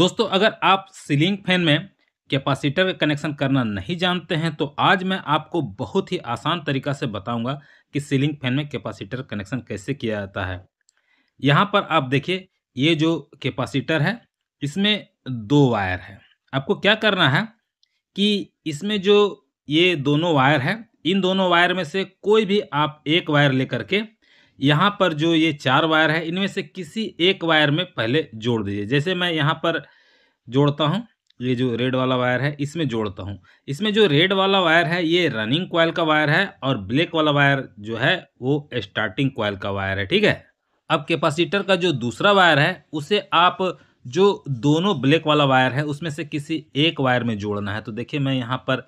दोस्तों अगर आप सीलिंग फैन में कैपेसिटर कनेक्शन करना नहीं जानते हैं तो आज मैं आपको बहुत ही आसान तरीका से बताऊंगा कि सीलिंग फैन में कैपेसिटर कनेक्शन कैसे किया जाता है यहाँ पर आप देखिए ये जो कैपेसिटर है इसमें दो वायर है आपको क्या करना है कि इसमें जो ये दोनों वायर है इन दोनों वायर में से कोई भी आप एक वायर लेकर के यहाँ पर जो ये चार वायर है इनमें से किसी एक वायर में पहले जोड़ दीजिए जैसे मैं यहाँ पर जोड़ता हूँ ये जो रेड वाला वायर है इसमें जोड़ता हूँ इसमें जो रेड वाला वायर है ये रनिंग कॉयल का वायर है और ब्लैक वाला वायर जो है वो स्टार्टिंग कॉयल का वायर है ठीक है अब कैपेसिटर का जो दूसरा वायर है उसे आप जो दोनों ब्लैक वाला वायर है उसमें से किसी एक वायर में जोड़ना है तो देखिए मैं यहाँ पर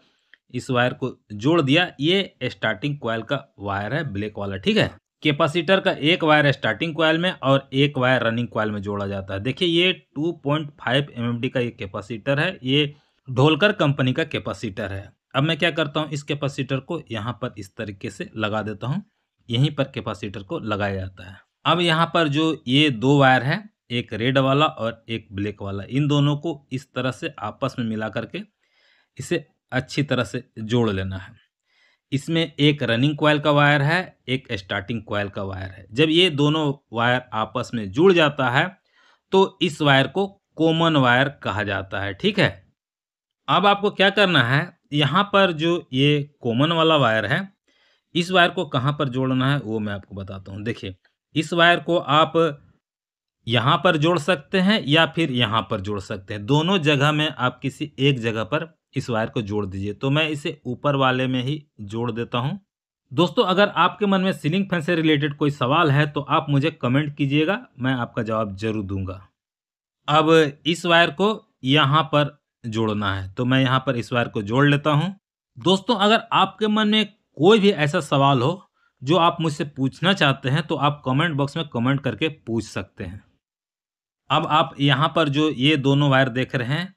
इस वायर को जोड़ दिया ये स्टार्टिंग कॉयल का वायर है ब्लैक वाला ठीक है कैपेसिटर का एक वायर स्टार्टिंग कॉयल में और एक वायर रनिंग क्वाइल में जोड़ा जाता है देखिए ये 2.5 पॉइंट का ये कैपेसिटर है ये ढोलकर कंपनी का कैपेसिटर है अब मैं क्या करता हूँ इस कैपेसिटर को यहाँ पर इस तरीके से लगा देता हूँ यहीं पर कैपेसिटर को लगाया जाता है अब यहाँ पर जो ये दो वायर है एक रेड वाला और एक ब्लैक वाला इन दोनों को इस तरह से आपस में मिला करके इसे अच्छी तरह से जोड़ लेना है इसमें एक रनिंग कॉयल का वायर है एक स्टार्टिंग कॉयल का वायर है जब ये दोनों वायर आपस में जुड़ जाता है तो इस वायर को कॉमन वायर कहा जाता है ठीक है अब आपको क्या करना है यहाँ पर जो ये कॉमन वाला वायर है इस वायर को कहाँ पर जोड़ना है वो मैं आपको बताता हूँ देखिए इस वायर को आप यहाँ पर जोड़ सकते हैं या फिर यहाँ पर जोड़ सकते हैं दोनों जगह में आप किसी एक जगह पर इस वायर को जोड़ दीजिए तो मैं इसे ऊपर वाले में ही जोड़ देता हूँ दोस्तों अगर आपके मन में सीलिंग फैन से रिलेटेड कोई सवाल है तो आप मुझे कमेंट कीजिएगा मैं आपका जवाब जरूर दूंगा अब इस वायर को यहाँ पर जोड़ना है तो मैं यहाँ पर इस वायर को जोड़ लेता हूँ दोस्तों अगर आपके मन में कोई भी ऐसा सवाल हो जो आप मुझसे पूछना चाहते हैं तो आप कमेंट बॉक्स में कमेंट करके पूछ सकते हैं अब आप यहाँ पर जो ये दोनों वायर देख रहे हैं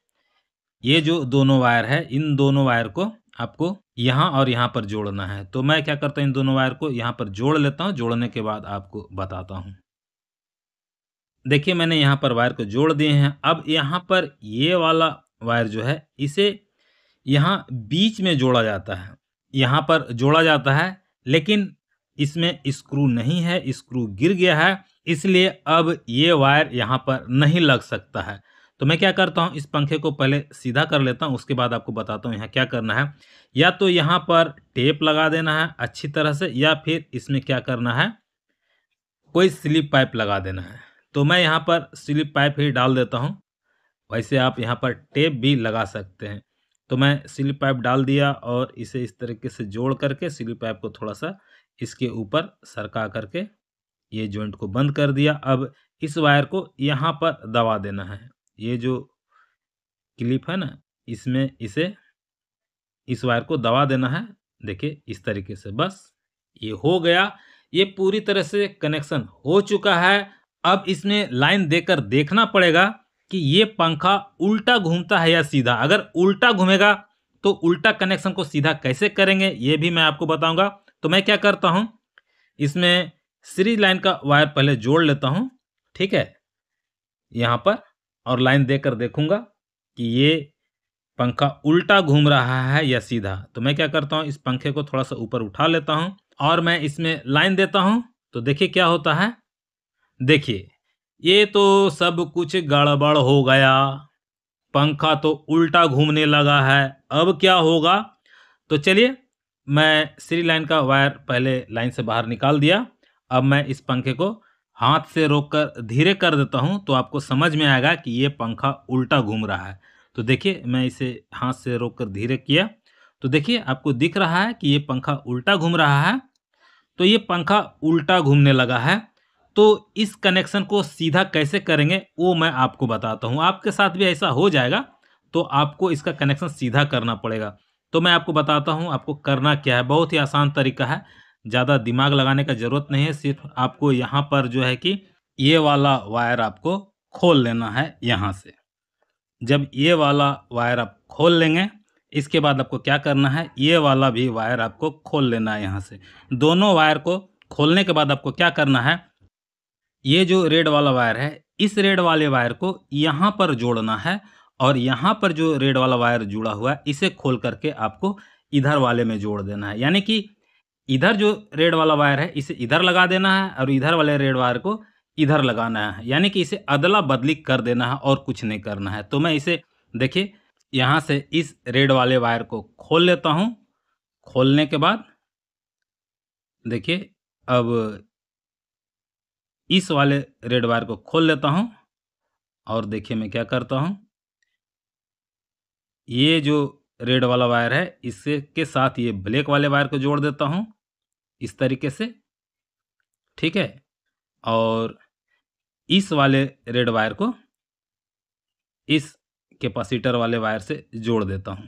ये जो दोनों वायर है इन दोनों वायर को आपको यहाँ और यहाँ पर जोड़ना है तो मैं क्या करता हूँ इन दोनों वायर को यहाँ पर जोड़ लेता हूँ जोड़ने के बाद आपको बताता हूँ देखिए मैंने यहाँ पर वायर को जोड़ दिए हैं अब यहाँ पर ये वाला वायर जो है इसे यहाँ बीच में जोड़ा जाता है यहाँ पर जोड़ा जाता है लेकिन इसमें स्क्रू नहीं है स्क्रू गिर गया है इसलिए अब ये वायर यहाँ पर नहीं लग सकता है तो मैं क्या करता हूँ इस पंखे को पहले सीधा कर लेता हूँ उसके बाद आपको बताता हूँ यहाँ क्या करना है या तो यहाँ पर टेप लगा देना है अच्छी तरह से या फिर इसमें क्या करना है कोई स्लिप पाइप लगा देना है तो मैं यहाँ पर स्लिप पाइप ही डाल देता हूँ वैसे आप यहाँ पर टेप भी लगा सकते हैं तो मैं स्लिप पाइप डाल दिया और इसे इस तरीके से जोड़ करके स्लिप पाइप को थोड़ा सा इसके ऊपर सरका करके ये जॉइंट को बंद कर दिया अब इस वायर को यहाँ पर दबा देना है ये जो क्लिप है ना इसमें इसे इस वायर को दबा देना है देखिए इस तरीके से बस ये हो गया ये पूरी तरह से कनेक्शन हो चुका है अब इसमें लाइन देकर देखना पड़ेगा कि ये पंखा उल्टा घूमता है या सीधा अगर उल्टा घूमेगा तो उल्टा कनेक्शन को सीधा कैसे करेंगे ये भी मैं आपको बताऊंगा तो मैं क्या करता हूँ इसमें सीरीज लाइन का वायर पहले जोड़ लेता हूँ ठीक है यहाँ पर और लाइन देकर देखूंगा कि ये पंखा उल्टा घूम रहा है या सीधा तो मैं क्या करता हूँ इस पंखे को थोड़ा सा ऊपर उठा लेता हूँ और मैं इसमें लाइन देता हूँ तो देखिए क्या होता है देखिए ये तो सब कुछ गड़बड़ हो गया पंखा तो उल्टा घूमने लगा है अब क्या होगा तो चलिए मैं सीरी लाइन का वायर पहले लाइन से बाहर निकाल दिया अब मैं इस पंखे को हाथ से रोक कर धीरे कर देता हूँ तो आपको समझ में आएगा कि ये पंखा उल्टा घूम रहा है तो देखिए मैं इसे हाथ से रोक कर धीरे किया तो देखिए आपको दिख रहा है कि ये पंखा उल्टा घूम रहा है तो ये पंखा उल्टा घूमने लगा है तो इस कनेक्शन को सीधा कैसे करेंगे वो मैं आपको बताता हूँ आपके साथ भी ऐसा हो जाएगा तो आपको इसका कनेक्शन सीधा करना पड़ेगा तो मैं आपको बताता हूँ आपको करना क्या है बहुत ही आसान तरीका है ज़्यादा दिमाग लगाने का ज़रूरत नहीं है सिर्फ आपको यहाँ पर जो है कि ये वाला वायर आपको खोल लेना है यहाँ से जब ये वाला वायर आप खोल लेंगे इसके बाद आपको क्या करना है ये वाला भी वायर आपको खोल लेना है यहाँ से दोनों वायर को खोलने के बाद आपको क्या करना है ये जो रेड वाला वायर है इस रेड वाले वायर को यहाँ पर जोड़ना है और यहाँ पर जो रेड वाला वायर जुड़ा हुआ है इसे खोल करके आपको इधर वाले में जोड़ देना है यानी कि इधर जो रेड वाला वायर है इसे इधर लगा देना है और इधर वाले रेड वायर को इधर लगाना है यानी कि इसे अदला बदली कर देना है और कुछ नहीं करना है तो मैं इसे देखिए यहाँ से इस रेड वाले वायर को खोल लेता हूँ खोलने के बाद देखिए अब इस वाले रेड वायर को खोल लेता हूँ और देखिए मैं क्या करता हूँ ये जो रेड वाला वायर है इसके के साथ ये ब्लैक वाले वायर को जोड़ देता हूँ इस तरीके से ठीक है और इस वाले रेड वायर को इस कैपेसिटर वाले वायर से जोड़ देता हूँ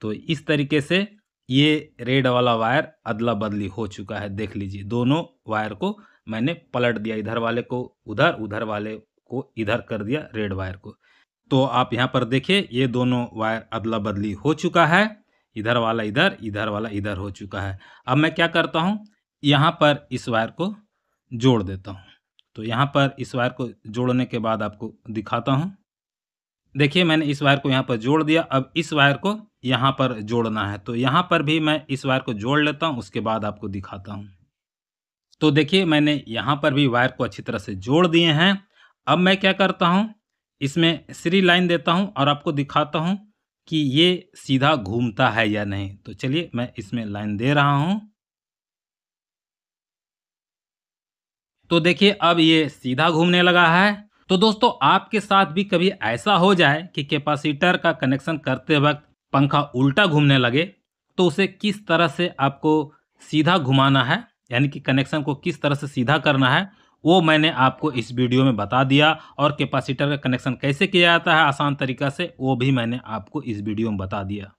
तो इस तरीके से ये रेड वाला वायर अदला बदली हो चुका है देख लीजिए दोनों वायर को मैंने पलट दिया इधर वाले को उधर उधर वाले को इधर कर दिया रेड वायर को तो आप यहाँ पर देखिए ये दोनों वायर अदला बदली हो चुका है इधर वाला इधर इधर वाला इधर हो चुका है अब मैं क्या करता हूँ यहाँ पर इस वायर को जोड़ देता हूँ तो यहाँ पर इस वायर को जोड़ने के बाद आपको दिखाता हूँ देखिए मैंने इस वायर को यहाँ पर जोड़ दिया अब इस वायर को यहाँ पर जोड़ना है तो यहाँ पर भी मैं इस वायर को जोड़ लेता हूँ उसके बाद आपको दिखाता हूँ तो देखिए मैंने यहाँ पर भी वायर को अच्छी तरह से जोड़ दिए हैं अब मैं क्या करता हूँ इसमें सीरी लाइन देता हूँ और आपको दिखाता हूँ कि ये सीधा घूमता है या नहीं तो चलिए मैं इसमें लाइन दे रहा हूँ तो देखिए अब ये सीधा घूमने लगा है तो दोस्तों आपके साथ भी कभी ऐसा हो जाए कि कैपेसिटर का कनेक्शन करते वक्त पंखा उल्टा घूमने लगे तो उसे किस तरह से आपको सीधा घुमाना है यानी कि कनेक्शन को किस तरह से सीधा करना है वो मैंने आपको इस वीडियो में बता दिया और कैपेसिटर का कनेक्शन कैसे किया जाता है आसान तरीका से वो भी मैंने आपको इस वीडियो में बता दिया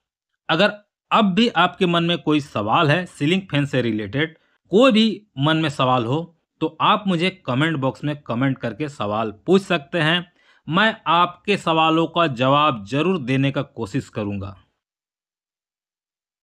अगर अब भी आपके मन में कोई सवाल है सीलिंग फैन से रिलेटेड कोई भी मन में सवाल हो तो आप मुझे कमेंट बॉक्स में कमेंट करके सवाल पूछ सकते हैं मैं आपके सवालों का जवाब जरूर देने का कोशिश करूँगा